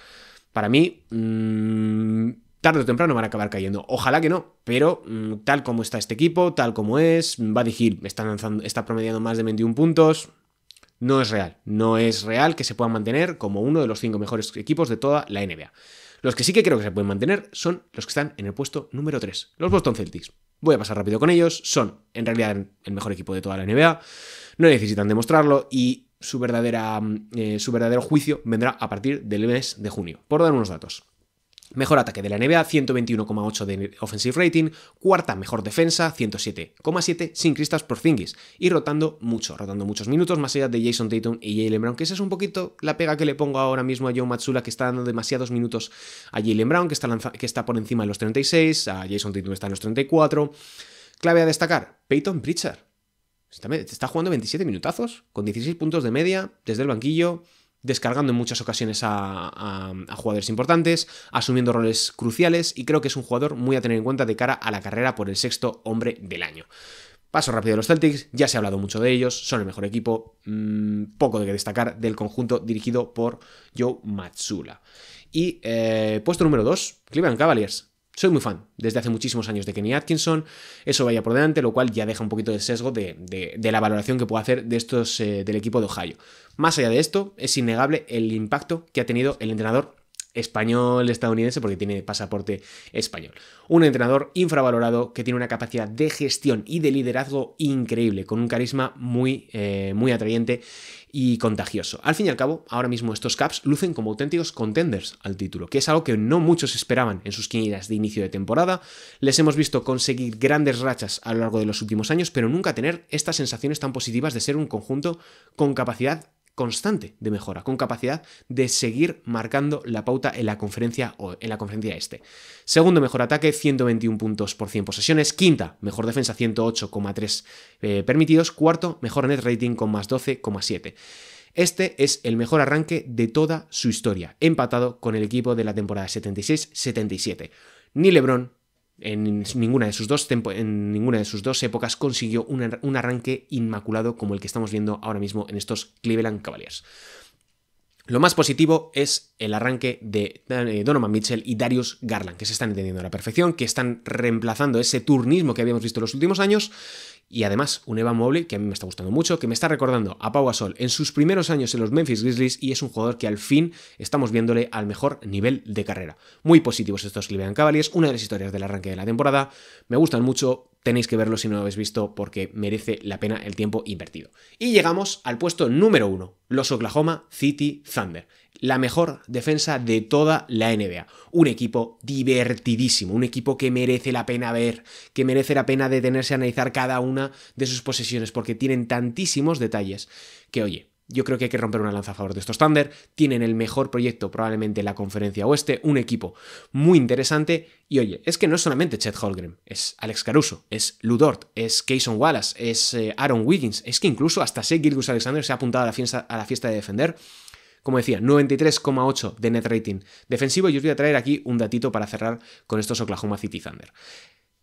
Para mí, mm, tarde o temprano van a acabar cayendo. Ojalá que no, pero mm, tal como está este equipo, tal como es, Buddy Hill está, está promediando más de 21 puntos, no es real. No es real que se puedan mantener como uno de los cinco mejores equipos de toda la NBA. Los que sí que creo que se pueden mantener son los que están en el puesto número 3, los Boston Celtics. Voy a pasar rápido con ellos, son en realidad el mejor equipo de toda la NBA, no necesitan demostrarlo y su, verdadera, mm, eh, su verdadero juicio vendrá a partir del mes de junio. Por dar unos datos. Mejor ataque de la NBA, 121,8 de offensive rating. Cuarta mejor defensa, 107,7 sin Cristas por Zingis, Y rotando mucho, rotando muchos minutos, más allá de Jason Tatum y Jalen Brown, que esa es un poquito la pega que le pongo ahora mismo a Joe Matsula, que está dando demasiados minutos a Jalen Brown, que está, que está por encima de los 36, a Jason Tatum está en los 34. Clave a destacar, Peyton Pritchard. Está, está jugando 27 minutazos, con 16 puntos de media, desde el banquillo descargando en muchas ocasiones a, jugadores importantes, asumiendo roles cruciales y creo que es un jugador muy a tener en cuenta de cara a la carrera por el sexto hombre del año. Paso rápido a los Celtics, ya se ha hablado mucho de ellos, son el mejor equipo, mm, poco de que destacar del conjunto dirigido por Joe Matsula. Y eh, puesto número 2, Cleveland Cavaliers. Soy muy fan desde hace muchísimos años de Kenny Atkinson, eso vaya por delante, lo cual ya deja un poquito de sesgo de, la valoración que puedo hacer de estos eh, del equipo de Ohio. Más allá de esto, es innegable el impacto que ha tenido el entrenador español estadounidense porque tiene pasaporte español. Un entrenador infravalorado que tiene una capacidad de gestión y de liderazgo increíble, con un carisma muy, eh, muy atrayente y contagioso. Al fin y al cabo, ahora mismo estos Caps lucen como auténticos contenders al título, que es algo que no muchos esperaban en sus quinielas de inicio de temporada. Les hemos visto conseguir grandes rachas a lo largo de los últimos años, pero nunca tener estas sensaciones tan positivas de ser un conjunto con capacidad constante de mejora, con capacidad de seguir marcando la pauta en la conferencia o en la conferencia este. Segundo mejor ataque, 121 puntos por 100 posesiones. Quinta, mejor defensa, 108,3 eh, permitidos. Cuarto, mejor net rating con más 12,7. Este es el mejor arranque de toda su historia, empatado con el equipo de la temporada 76-77. Ni LeBron, en ninguna, de sus dos en ninguna de sus dos, épocas consiguió un, un arranque inmaculado como el que estamos viendo ahora mismo en estos Cleveland Cavaliers. Lo más positivo es el arranque de eh, Donovan Mitchell y Darius Garland, que se están entendiendo a la perfección, que están reemplazando ese turnismo que habíamos visto en los últimos años y además, un Evan Mobley que a mí me está gustando mucho, que me está recordando a Pau Gasol en sus primeros años en los Memphis Grizzlies y es un jugador que al fin estamos viéndole al mejor nivel de carrera. Muy positivos estos Cleveland Cavaliers, una de las historias del arranque de la temporada. Me gustan mucho, Tenéis que verlo si no lo habéis visto porque merece la pena el tiempo invertido. Y llegamos al puesto número uno, los Oklahoma City Thunder. La mejor defensa de toda la NBA. Un equipo divertidísimo, un equipo que merece la pena ver, que merece la pena detenerse a analizar cada una de sus posesiones porque tienen tantísimos detalles que, oye, yo creo que hay que romper una lanza a favor de estos Thunder. Tienen el mejor proyecto probablemente la conferencia oeste, un equipo muy interesante. Y oye, es que no es solamente Chet Holgren, es Alex Caruso, es Ludort, es Kayson Wallace, es eh, Aaron Wiggins, es que incluso hasta seguir Gilgus Alexander se ha apuntado a la fiesta, a la fiesta de defender. Como decía, 93,8 de net rating defensivo. Y os voy a traer aquí un datito para cerrar con estos Oklahoma City Thunder.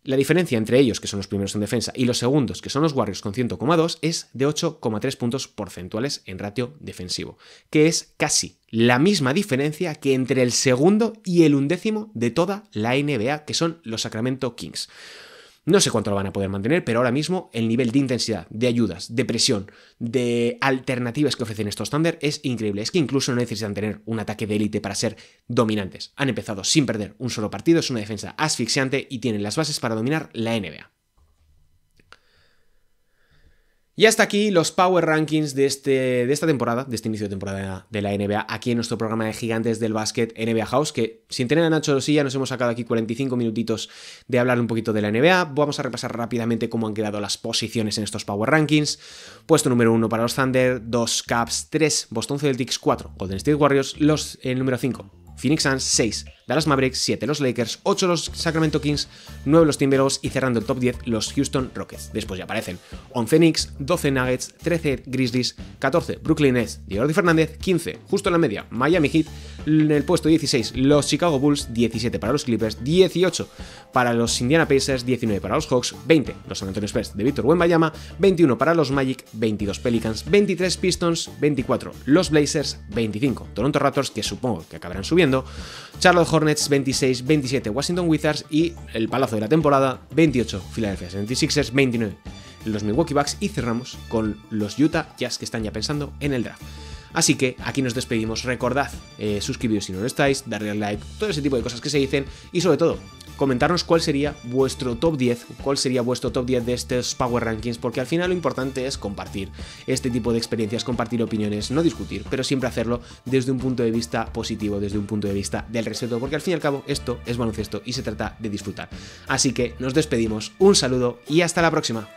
La diferencia entre ellos, que son los primeros en defensa, y los segundos, que son los Warriors con 100,2, es de 8,3 puntos porcentuales en ratio defensivo, que es casi la misma diferencia que entre el segundo y el undécimo de toda la NBA, que son los Sacramento Kings. No sé cuánto lo van a poder mantener, pero ahora mismo el nivel de intensidad, de ayudas, de presión, de alternativas que ofrecen estos Thunder es increíble. Es que incluso no necesitan tener un ataque de élite para ser dominantes. Han empezado sin perder un solo partido, es una defensa asfixiante y tienen las bases para dominar la NBA. Y hasta aquí los Power Rankings de, este, de esta temporada, de este inicio de temporada de la NBA, aquí en nuestro programa de Gigantes del Básquet NBA House, que sin tener a Nacho Rosilla nos hemos sacado aquí 45 minutitos de hablar un poquito de la NBA. Vamos a repasar rápidamente cómo han quedado las posiciones en estos Power Rankings. Puesto número 1 para los Thunder, 2 Caps, 3 Boston Celtics, 4 Golden State Warriors, los, el número 5 Phoenix Suns, 6 las Mavericks, 7 los Lakers, 8 los Sacramento Kings, 9 los Timberwolves y cerrando el top 10 los Houston Rockets. Después ya aparecen 11 Knicks, 12 Nuggets, 13 Grizzlies, 14 Brooklyn Nets, Jordi Fernández, 15 justo en la media Miami Heat, en el puesto 16 los Chicago Bulls, 17 para los Clippers, 18 para los Indiana Pacers, 19 para los Hawks, 20 los San Antonio Spurs de Víctor Wembanyama, 21 para los Magic, 22 Pelicans, 23 Pistons, 24 los Blazers, 25 Toronto Raptors que supongo que acabarán subiendo, Charlotte Hornets 26, 27 Washington Wizards y el palazo de la temporada 28 Philadelphia 76ers 29 los Milwaukee Bucks y cerramos con los Utah Jazz que están ya pensando en el draft. Así que aquí nos despedimos. Recordad eh, suscribiros si no lo estáis, darle al like, todo ese tipo de cosas que se dicen y sobre todo comentarnos cuál sería vuestro top 10, cuál sería vuestro top 10 de estos Power Rankings, porque al final lo importante es compartir este tipo de experiencias, compartir opiniones, no discutir, pero siempre hacerlo desde un punto de vista positivo, desde un punto de vista del respeto, porque al fin y al cabo esto es baloncesto y se trata de disfrutar. Así que nos despedimos, un saludo y hasta la próxima.